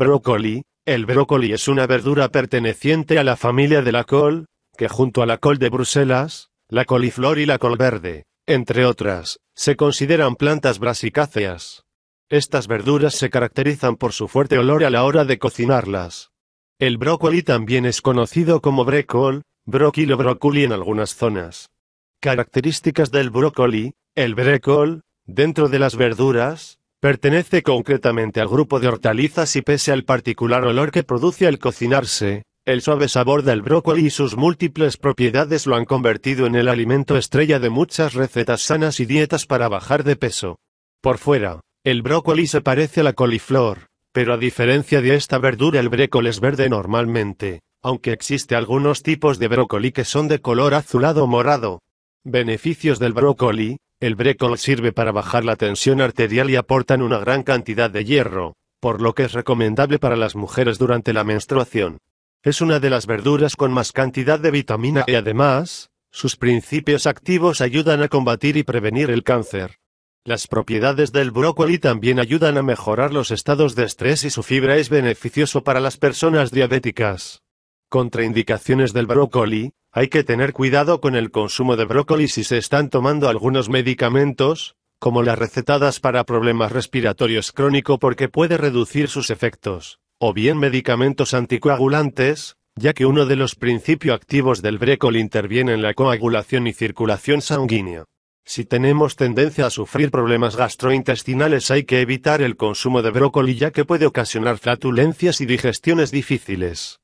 Brócoli. El brócoli es una verdura perteneciente a la familia de la col, que junto a la col de Bruselas, la coliflor y la col verde, entre otras, se consideran plantas brasicáceas. Estas verduras se caracterizan por su fuerte olor a la hora de cocinarlas. El brócoli también es conocido como brécol, bróquilo o brócoli en algunas zonas. Características del brócoli, el brécol, dentro de las verduras, Pertenece concretamente al grupo de hortalizas y pese al particular olor que produce al cocinarse, el suave sabor del brócoli y sus múltiples propiedades lo han convertido en el alimento estrella de muchas recetas sanas y dietas para bajar de peso. Por fuera, el brócoli se parece a la coliflor, pero a diferencia de esta verdura el brécol es verde normalmente, aunque existe algunos tipos de brócoli que son de color azulado o morado. Beneficios del brócoli, el brécol sirve para bajar la tensión arterial y aportan una gran cantidad de hierro, por lo que es recomendable para las mujeres durante la menstruación. Es una de las verduras con más cantidad de vitamina y e. además, sus principios activos ayudan a combatir y prevenir el cáncer. Las propiedades del brócoli también ayudan a mejorar los estados de estrés y su fibra es beneficioso para las personas diabéticas. Contraindicaciones del brócoli, hay que tener cuidado con el consumo de brócoli si se están tomando algunos medicamentos, como las recetadas para problemas respiratorios crónico porque puede reducir sus efectos, o bien medicamentos anticoagulantes, ya que uno de los principios activos del brócoli interviene en la coagulación y circulación sanguínea. Si tenemos tendencia a sufrir problemas gastrointestinales hay que evitar el consumo de brócoli ya que puede ocasionar flatulencias y digestiones difíciles.